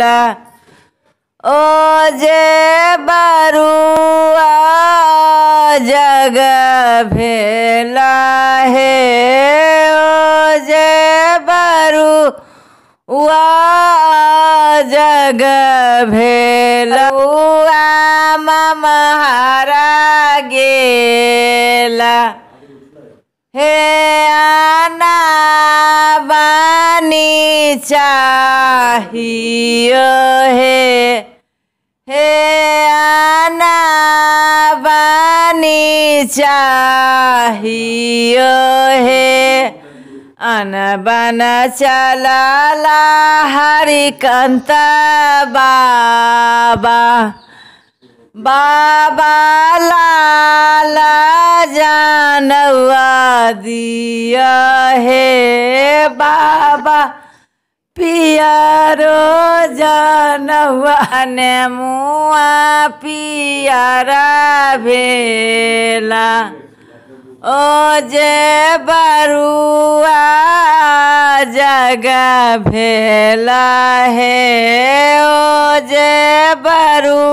बोला ओ जे बारुआ जग भेला हे ओ जे बारुआ जग भेला महारा गेला हे आना चाहिए हे हे आना बानी चाहिए हे अनबन चला हरिकंत बाबा बाबा लाला जानवा दिया है पियारो जनहुआ ने मुआ पियारा भेला ओ जे बरुआ जगह भेला है ओ जे बरुआ